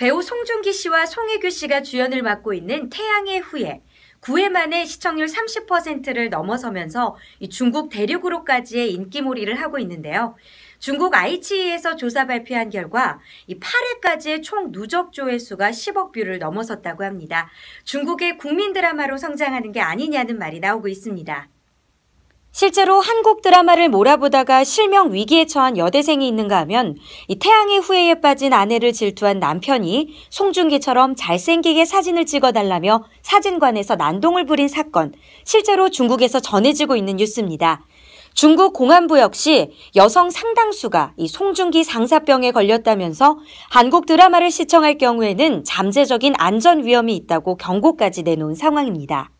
배우 송중기 씨와 송혜교 씨가 주연을 맡고 있는 태양의 후예 9회 만에 시청률 30%를 넘어서면서 중국 대륙으로까지의 인기몰이를 하고 있는데요. 중국 아이치에서 조사 발표한 결과 이 8회까지의 총 누적 조회수가 10억 뷰를 넘어섰다고 합니다. 중국의 국민 드라마로 성장하는 게 아니냐는 말이 나오고 있습니다. 실제로 한국 드라마를 몰아보다가 실명 위기에 처한 여대생이 있는가 하면 태양의 후예에 빠진 아내를 질투한 남편이 송중기처럼 잘생기게 사진을 찍어달라며 사진관에서 난동을 부린 사건, 실제로 중국에서 전해지고 있는 뉴스입니다. 중국 공안부 역시 여성 상당수가 이 송중기 상사병에 걸렸다면서 한국 드라마를 시청할 경우에는 잠재적인 안전 위험이 있다고 경고까지 내놓은 상황입니다.